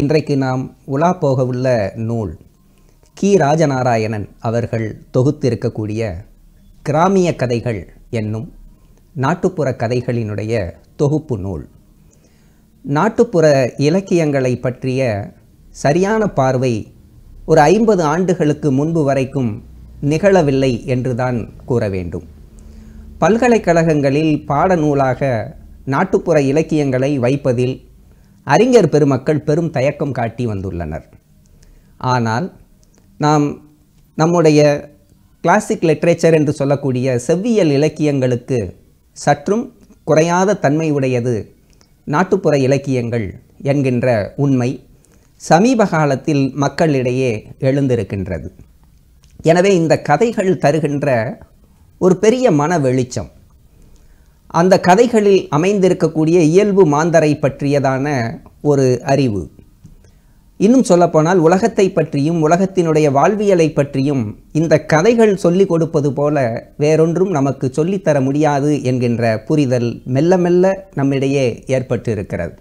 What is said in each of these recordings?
இன்றைக்கு நாம் உலா போகவுள்ள நூல் கி ராஜநாராயணன் அவர்கள் தொகுத்திருக்கக்கூடிய கிராமிய கதைகள் என்னும் நாட்டுப்புற கதைகளினுடைய தொகுப்பு நூல் நாட்டுப்புற இலக்கியங்களை பற்றிய சரியான பார்வை ஒரு ஐம்பது ஆண்டுகளுக்கு முன்பு வரைக்கும் நிகழவில்லை என்றுதான் கூற வேண்டும் பல்கலைக்கழகங்களில் பாடநூலாக நாட்டுப்புற இலக்கியங்களை வைப்பதில் அறிஞர் பெருமக்கள் பெரும் தயக்கம் காட்டி வந்துள்ளனர் ஆனால் நாம் நம்முடைய கிளாசிக் லிட்ரேச்சர் என்று சொல்லக்கூடிய செவ்வியல் இலக்கியங்களுக்கு சற்றும் குறையாத தன்மை உடையது நாட்டுப்புற இலக்கியங்கள் என்கின்ற உண்மை சமீப காலத்தில் மக்களிடையே எழுந்திருக்கின்றது எனவே இந்த கதைகள் தருகின்ற ஒரு பெரிய மன வெளிச்சம் அந்த கதைகளில் அமைந்திருக்கக்கூடிய இயல்பு மாந்தரை பற்றியதான ஒரு அறிவு இன்னும் சொல்லப்போனால் உலகத்தை பற்றியும் உலகத்தினுடைய வாழ்வியலை பற்றியும் இந்த கதைகள் சொல்லிக் கொடுப்பது போல வேறொன்றும் நமக்கு சொல்லித்தர முடியாது என்கின்ற புரிதல் மெல்ல மெல்ல நம்மிடையே ஏற்பட்டிருக்கிறது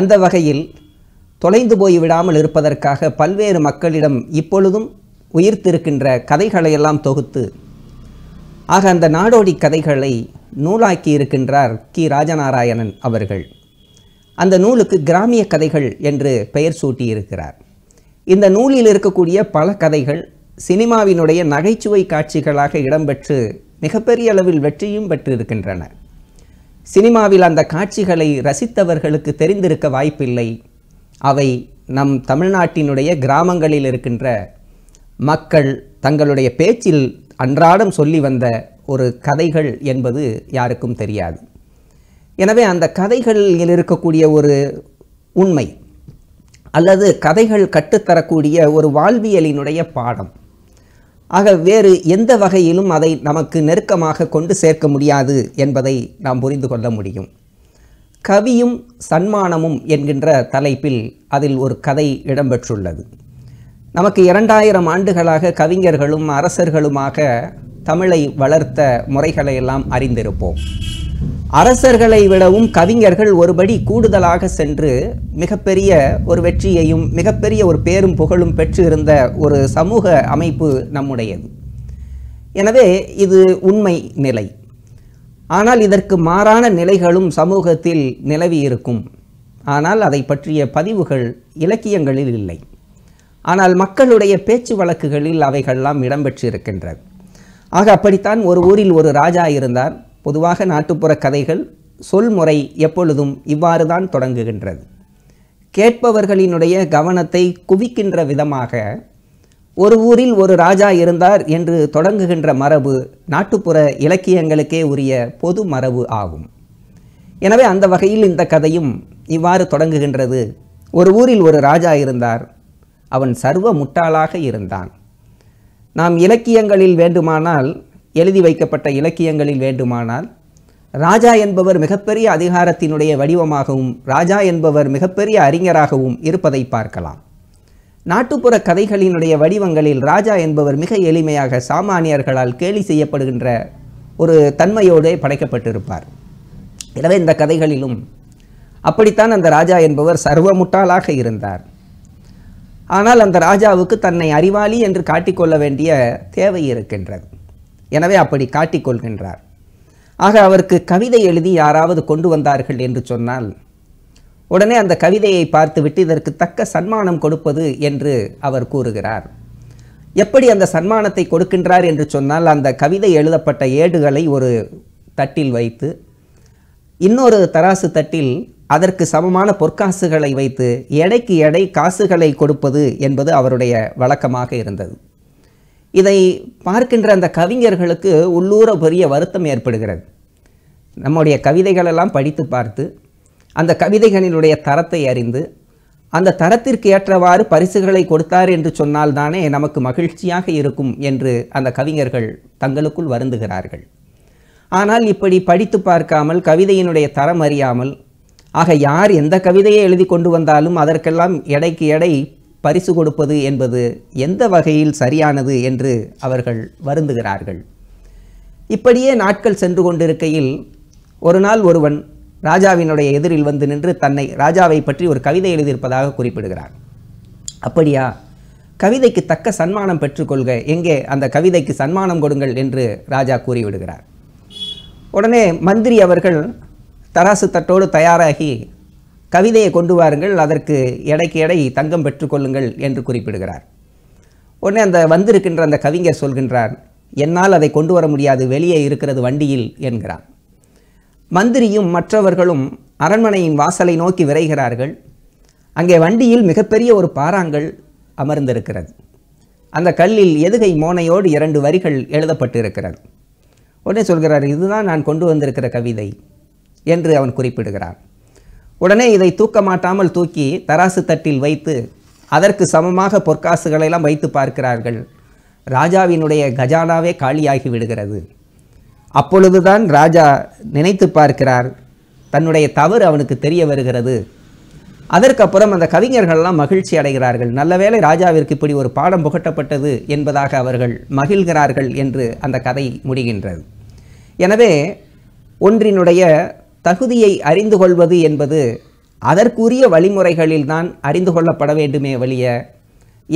அந்த வகையில் தொலைந்து போய்விடாமல் இருப்பதற்காக பல்வேறு மக்களிடம் இப்பொழுதும் உயிர்த்திருக்கின்ற கதைகளையெல்லாம் தொகுத்து ஆக அந்த நாடோடி கதைகளை நூலாக்கி இருக்கின்றார் கி ராஜநாராயணன் அவர்கள் அந்த நூலுக்கு கிராமிய கதைகள் என்று பெயர் சூட்டியிருக்கிறார் இந்த நூலில் இருக்கக்கூடிய பல கதைகள் சினிமாவினுடைய நகைச்சுவை காட்சிகளாக இடம்பெற்று மிகப்பெரிய அளவில் வெற்றியும் பெற்றிருக்கின்றன சினிமாவில் அந்த காட்சிகளை ரசித்தவர்களுக்கு தெரிந்திருக்க வாய்ப்பில்லை அவை நம் தமிழ்நாட்டினுடைய கிராமங்களில் இருக்கின்ற மக்கள் தங்களுடைய பேச்சில் அன்றாடம் சொல்லி வந்த ஒரு கதைகள் என்பது யாருக்கும் தெரியாது எனவே அந்த கதைகளில் இருக்கக்கூடிய ஒரு உண்மை அல்லது கதைகள் கற்றுத்தரக்கூடிய ஒரு வாழ்வியலினுடைய பாடம் ஆக வேறு எந்த வகையிலும் அதை நமக்கு நெருக்கமாக கொண்டு சேர்க்க முடியாது என்பதை நாம் புரிந்து கொள்ள முடியும் கவியும் சன்மானமும் என்கின்ற தலைப்பில் அதில் ஒரு கதை இடம்பெற்றுள்ளது நமக்கு இரண்டாயிரம் ஆண்டுகளாக கவிஞர்களும் அரசர்களுமாக தமிழை வளர்த்த முறைகளை எல்லாம் அறிந்திருப்போம் அரசர்களை விடவும் கவிஞர்கள் ஒருபடி கூடுதலாக சென்று மிகப்பெரிய ஒரு வெற்றியையும் மிகப்பெரிய ஒரு பேரும் புகழும் பெற்று இருந்த ஒரு சமூக அமைப்பு நம்முடையது எனவே இது உண்மை நிலை ஆனால் இதற்கு மாறான நிலைகளும் சமூகத்தில் நிலவி இருக்கும் ஆனால் அதை பற்றிய பதிவுகள் இலக்கியங்களில் இல்லை ஆனால் மக்களுடைய பேச்சு வழக்குகளில் அவைகள்லாம் இடம்பெற்றிருக்கின்றது ஆக அப்படித்தான் ஒரு ஊரில் ஒரு ராஜா இருந்தார் பொதுவாக நாட்டுப்புற கதைகள் சொல்முறை எப்பொழுதும் இவ்வாறு தான் தொடங்குகின்றது கேட்பவர்களினுடைய கவனத்தை குவிக்கின்ற விதமாக ஒரு ஊரில் ஒரு ராஜா இருந்தார் என்று தொடங்குகின்ற மரபு நாட்டுப்புற இலக்கியங்களுக்கே உரிய பொது மரபு ஆகும் எனவே அந்த வகையில் இந்த கதையும் இவ்வாறு தொடங்குகின்றது ஒரு ஊரில் ஒரு ராஜா இருந்தார் அவன் சர்வ முட்டாளாக இருந்தான் நாம் இலக்கியங்களில் வேண்டுமானால் எழுதி வைக்கப்பட்ட இலக்கியங்களில் வேண்டுமானால் ராஜா என்பவர் மிகப்பெரிய அதிகாரத்தினுடைய வடிவமாகவும் ராஜா என்பவர் மிகப்பெரிய அறிஞராகவும் இருப்பதை பார்க்கலாம் நாட்டுப்புற கதைகளினுடைய வடிவங்களில் ராஜா என்பவர் மிக எளிமையாக சாமானியர்களால் கேலி செய்யப்படுகின்ற ஒரு தன்மையோடே படைக்கப்பட்டிருப்பார் எனவே இந்த கதைகளிலும் அப்படித்தான் அந்த ராஜா என்பவர் சர்வமுட்டாளாக இருந்தார் ஆனால் அந்த ராஜாவுக்கு தன்னை அறிவாளி என்று காட்டிக்கொள்ள வேண்டிய தேவை இருக்கின்றது எனவே அப்படி காட்டிக்கொள்கின்றார் ஆக அவருக்கு கவிதை எழுதி யாராவது கொண்டு வந்தார்கள் என்று சொன்னால் உடனே அந்த கவிதையை பார்த்துவிட்டு இதற்கு தக்க சன்மானம் கொடுப்பது என்று அவர் கூறுகிறார் எப்படி அந்த சன்மானத்தை கொடுக்கின்றார் என்று சொன்னால் அந்த கவிதை எழுதப்பட்ட ஏடுகளை ஒரு தட்டில் வைத்து இன்னொரு தராசு தட்டில் அதற்கு சமமான பொற்காசுகளை வைத்து எடைக்கு எடை காசுகளை கொடுப்பது என்பது அவருடைய வழக்கமாக இருந்தது இதை பார்க்கின்ற அந்த கவிஞர்களுக்கு உள்ளூர பெரிய வருத்தம் ஏற்படுகிறது நம்முடைய கவிதைகளெல்லாம் படித்து பார்த்து அந்த கவிதைகளினுடைய தரத்தை அறிந்து அந்த தரத்திற்கு ஏற்றவாறு பரிசுகளை கொடுத்தார் என்று சொன்னால் தானே நமக்கு மகிழ்ச்சியாக இருக்கும் என்று அந்த கவிஞர்கள் தங்களுக்குள் வருந்துகிறார்கள் ஆனால் இப்படி படித்து பார்க்காமல் கவிதையினுடைய தரம் அறியாமல் ஆக யார் எந்த கவிதையை எழுதி கொண்டு வந்தாலும் அதற்கெல்லாம் எடைக்கு எடை பரிசு கொடுப்பது என்பது எந்த வகையில் சரியானது என்று அவர்கள் வருந்துகிறார்கள் இப்படியே நாட்கள் சென்று கொண்டிருக்கையில் ஒரு நாள் ஒருவன் ராஜாவினுடைய எதிரில் வந்து நின்று தன்னை ராஜாவை பற்றி ஒரு கவிதை எழுதியிருப்பதாக குறிப்பிடுகிறார் அப்படியா கவிதைக்கு தக்க சன்மானம் பெற்றுக்கொள்க எங்கே அந்த கவிதைக்கு சன்மானம் கொடுங்கள் என்று ராஜா கூறிவிடுகிறார் உடனே மந்திரி அவர்கள் தராசு தட்டோடு தயாராகி கவிதையை கொண்டு வாருங்கள் அதற்கு எடைக்கு எடை தங்கம் பெற்றுக்கொள்ளுங்கள் என்று குறிப்பிடுகிறார் உடனே அந்த வந்திருக்கின்ற அந்த கவிஞர் சொல்கின்றார் என்னால் அதை கொண்டு வர முடியாது வெளியே இருக்கிறது வண்டியில் என்கிறார் மந்திரியும் மற்றவர்களும் அரண்மனையின் வாசலை நோக்கி விரைகிறார்கள் அங்கே வண்டியில் மிகப்பெரிய ஒரு பாறாங்கல் அமர்ந்திருக்கிறது அந்த கல்லில் எதுகை மோனையோடு இரண்டு வரிகள் எழுதப்பட்டு இருக்கிறது உடனே சொல்கிறார் இதுதான் நான் கொண்டு வந்திருக்கிற கவிதை என்று அவன் குறிப்பிடுகிறான் உடனே இதை தூக்க மாட்டாமல் தூக்கி தராசு தட்டில் வைத்து அதற்கு சமமாக பொற்காசுகளெல்லாம் வைத்து பார்க்கிறார்கள் ராஜாவினுடைய கஜானாவே காலியாகி விடுகிறது அப்பொழுதுதான் ராஜா நினைத்து பார்க்கிறார் தன்னுடைய தவறு அவனுக்கு தெரிய வருகிறது அதற்கப்புறம் அந்த கவிஞர்கள்லாம் மகிழ்ச்சி அடைகிறார்கள் நல்லவேளை ராஜாவிற்கு இப்படி ஒரு பாடம் புகட்டப்பட்டது என்பதாக அவர்கள் மகிழ்கிறார்கள் என்று அந்த கதை முடிகின்றது எனவே ஒன்றினுடைய தகுதியை அறிந்து கொள்வது என்பது அதற்குரிய வழிமுறைகளில் தான் அறிந்து கொள்ளப்பட வேண்டுமே வழிய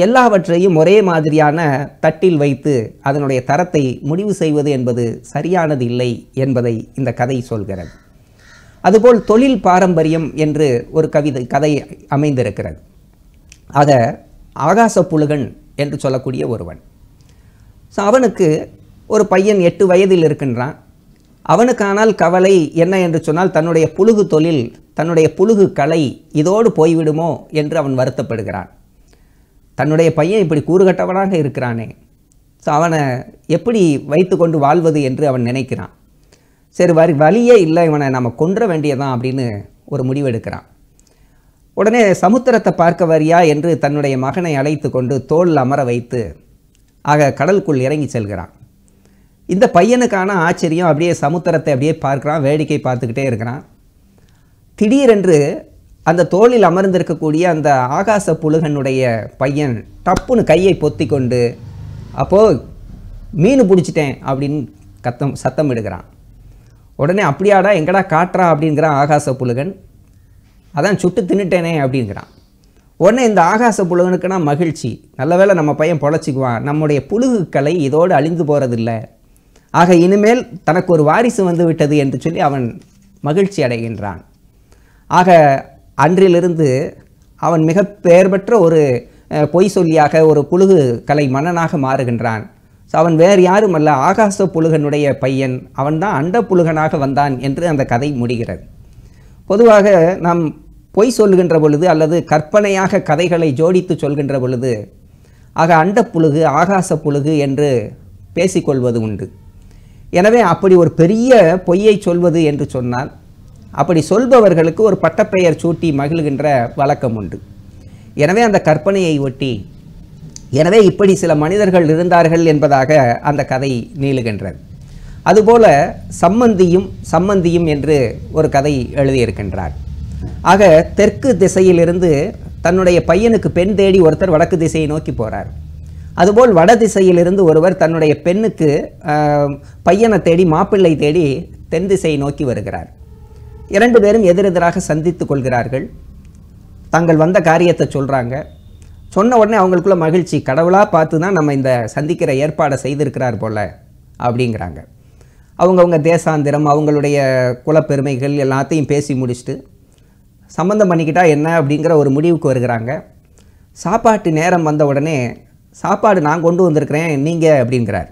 எல்லாவற்றையும் ஒரே மாதிரியான தட்டில் வைத்து அதனுடைய தரத்தை முடிவு செய்வது என்பது சரியானது இல்லை என்பதை இந்த கதை சொல்கிறது அதுபோல் தொழில் பாரம்பரியம் என்று ஒரு கவிதை கதை அமைந்திருக்கிறது ஆக ஆகாச புழுகன் என்று சொல்லக்கூடிய ஒருவன் ஸோ அவனுக்கு ஒரு பையன் எட்டு வயதில் இருக்கின்றான் அவனுக்கானால் கவலை என்ன என்று சொன்னால் தன்னுடைய புழுகு தொழில் தன்னுடைய புழுகு கலை இதோடு போய்விடுமோ என்று அவன் வருத்தப்படுகிறான் தன்னுடைய பையன் இப்படி கூறுகட்டவனாக இருக்கிறானே ஸோ அவனை எப்படி வைத்து கொண்டு வாழ்வது என்று அவன் நினைக்கிறான் சரி வரி வழியே இல்லை இவனை நம்ம கொன்ற வேண்டியதான் அப்படின்னு ஒரு முடிவெடுக்கிறான் உடனே சமுத்திரத்தை பார்க்க வரியா என்று தன்னுடைய மகனை அழைத்து கொண்டு தோல் அமர வைத்து ஆக கடலுக்குள் இறங்கி செல்கிறான் இந்த பையனுக்கான ஆச்சரியம் அப்படியே சமுத்திரத்தை அப்படியே பார்க்குறான் வேடிக்கை பார்த்துக்கிட்டே இருக்கிறான் திடீரென்று அந்த தோளில் அமர்ந்திருக்கக்கூடிய அந்த ஆகாச புழுகனுடைய பையன் டப்புன்னு கையை பொத்தி கொண்டு அப்போது மீன் பிடிச்சிட்டேன் அப்படின்னு கத்தம் சத்தம் எடுக்கிறான் உடனே அப்படியாடா எங்கடா காட்டுறா அப்படிங்கிறான் ஆகாச புழுகன் அதான் சுட்டு தின்னுட்டேனே அப்படிங்கிறான் உடனே இந்த ஆகாச புழுகனுக்குனா மகிழ்ச்சி நல்ல வேளை நம்ம பையன் பொழைச்சிக்குவான் நம்முடைய புழுகுக்களை இதோடு அழிந்து போகிறதில்ல ஆக இனிமேல் தனக்கு ஒரு வாரிசு வந்து விட்டது என்று சொல்லி அவன் மகிழ்ச்சி அடைகின்றான் ஆக அன்றிலிருந்து அவன் மிக பெயர் பெற்ற ஒரு பொய் சொல்லியாக ஒரு புழுகு கலை மன்னனாக மாறுகின்றான் ஸோ அவன் வேறு யாரும் அல்ல ஆகாச புழுகனுடைய பையன் அவன்தான் அண்ட புழுகனாக வந்தான் என்று அந்த கதை முடிகிறது பொதுவாக நாம் பொய் சொல்கின்ற பொழுது அல்லது கற்பனையாக கதைகளை ஜோடித்து சொல்கின்ற பொழுது ஆக அண்ட புழுகு ஆகாச புழுகு என்று பேசிக்கொள்வது உண்டு எனவே அப்படி ஒரு பெரிய பொய்யை சொல்வது என்று சொன்னால் அப்படி சொல்பவர்களுக்கு ஒரு பட்டப்பெயர் சூட்டி மகிழ்கின்ற வழக்கம் உண்டு எனவே அந்த கற்பனையை ஒட்டி எனவே இப்படி சில மனிதர்கள் இருந்தார்கள் என்பதாக அந்த கதை நீளுகின்றது அதுபோல சம்மந்தியும் சம்மந்தியும் என்று ஒரு கதை எழுதியிருக்கின்றார் ஆக தெற்கு திசையிலிருந்து தன்னுடைய பையனுக்கு பெண் தேடி ஒருத்தர் வடக்கு திசையை நோக்கி போகிறார் அதுபோல் வட திசையிலிருந்து ஒருவர் தன்னுடைய பெண்ணுக்கு பையனை தேடி மாப்பிள்ளை தேடி தென் திசையை நோக்கி வருகிறார் இரண்டு பேரும் எதிரெதிராக சந்தித்து கொள்கிறார்கள் தாங்கள் வந்த காரியத்தை சொல்கிறாங்க சொன்ன உடனே அவங்களுக்குள்ள மகிழ்ச்சி கடவுளாக பார்த்து தான் நம்ம இந்த சந்திக்கிற ஏற்பாடை செய்திருக்கிறார் போல் அப்படிங்கிறாங்க அவங்கவுங்க தேசாந்திரம் அவங்களுடைய குலப்பெருமைகள் எல்லாத்தையும் பேசி முடிச்சுட்டு சம்மந்தம் பண்ணிக்கிட்டால் என்ன அப்படிங்கிற ஒரு முடிவுக்கு வருகிறாங்க சாப்பாட்டு நேரம் வந்த உடனே சாப்பாடு நான் கொண்டு வந்திருக்கிறேன் நீங்கள் அப்படிங்கிறார்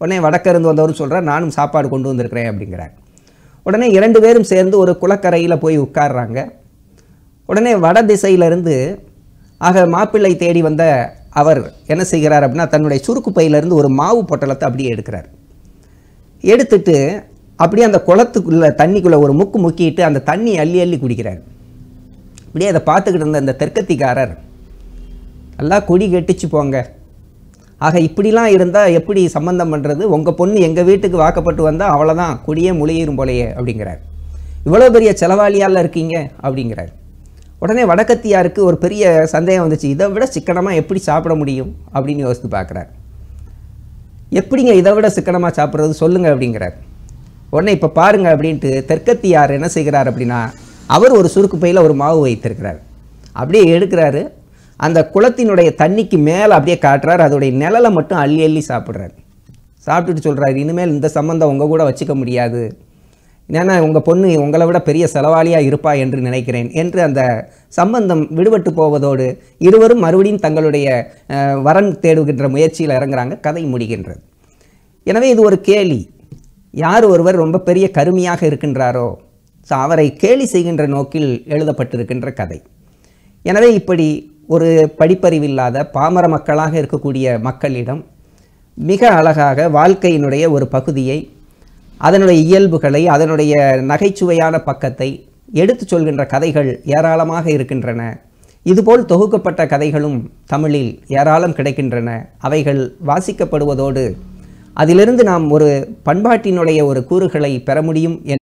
உடனே வடக்கிருந்து வந்தவர் சொல்கிறார் நானும் சாப்பாடு கொண்டு வந்திருக்கிறேன் அப்படிங்கிறார் உடனே இரண்டு பேரும் சேர்ந்து ஒரு குளக்கரையில் போய் உட்கார்றாங்க உடனே வட திசையிலிருந்து ஆக மாப்பிள்ளை தேடி வந்த அவர் என்ன செய்கிறார் அப்படின்னா தன்னுடைய சுருக்கு பையிலிருந்து ஒரு மாவு பொட்டலத்தை அப்படியே எடுக்கிறார் எடுத்துட்டு அப்படியே அந்த குளத்துக்குள்ளே தண்ணிக்குள்ளே ஒரு முக்கு முக்கிட்டு அந்த தண்ணி அள்ளி அள்ளி குடிக்கிறார் இப்படியே அதை பார்த்துக்கிட்டு இருந்த அந்த தெற்கத்திக்காரர் எல்லாம் கொடி கெட்டிச்சு போங்க ஆக இப்படிலாம் இருந்தால் எப்படி சம்மந்தம் பண்ணுறது உங்கள் பொண்ணு எங்கள் வீட்டுக்கு வாக்கப்பட்டு வந்தால் அவ்வளோதான் கொடியே முளையிடும் போலையே அப்படிங்கிறார் இவ்வளோ பெரிய செலவாளியால் இருக்கீங்க அப்படிங்கிறார் உடனே வடக்கத்தியாருக்கு ஒரு பெரிய சந்தேகம் வந்துச்சு இதை விட சிக்கனமாக எப்படி சாப்பிட முடியும் அப்படின்னு யோசித்து பார்க்குறார் எப்படிங்க இதை விட சிக்கனமாக சாப்பிட்றது சொல்லுங்கள் அப்படிங்கிறார் உடனே இப்போ பாருங்கள் அப்படின்ட்டு தெற்கத்தியார் என்ன செய்கிறார் அப்படின்னா அவர் ஒரு சுருக்கு பையில் ஒரு மாவு வைத்திருக்கிறார் அப்படியே எடுக்கிறாரு அந்த குளத்தினுடைய தண்ணிக்கு மேலே அப்படியே காட்டுறாரு அதோடைய நிழலை மட்டும் அள்ளி அள்ளி சாப்பிட்றாரு சாப்பிட்டுட்டு சொல்கிறாரு இனிமேல் இந்த சம்மந்தம் உங்கள் கூட வச்சுக்க முடியாது ஏன்னா உங்கள் பொண்ணு உங்களை விட பெரிய செலவாளியாக இருப்பா என்று நினைக்கிறேன் என்று அந்த சம்பந்தம் விடுபட்டு போவதோடு இருவரும் மறுபடியும் தங்களுடைய வரன் தேடுகின்ற முயற்சியில் இறங்குறாங்க கதை முடிகின்றது எனவே இது ஒரு கேலி யார் ஒருவர் ரொம்ப பெரிய கருமையாக இருக்கின்றாரோ ஸோ அவரை கேலி செய்கின்ற நோக்கில் எழுதப்பட்டிருக்கின்ற கதை எனவே இப்படி ஒரு படிப்பறிவில்லாத பாமர மக்களாக இருக்கக்கூடிய மக்களிடம் மிக அழகாக வாழ்க்கையினுடைய ஒரு பகுதியை அதனுடைய இயல்புகளை அதனுடைய நகைச்சுவையான பக்கத்தை எடுத்து சொல்கின்ற கதைகள் ஏராளமாக இருக்கின்றன இதுபோல் தொகுக்கப்பட்ட கதைகளும் தமிழில் ஏராளம் கிடைக்கின்றன அவைகள் வாசிக்கப்படுவதோடு அதிலிருந்து நாம் ஒரு பண்பாட்டினுடைய ஒரு கூறுகளை பெற முடியும்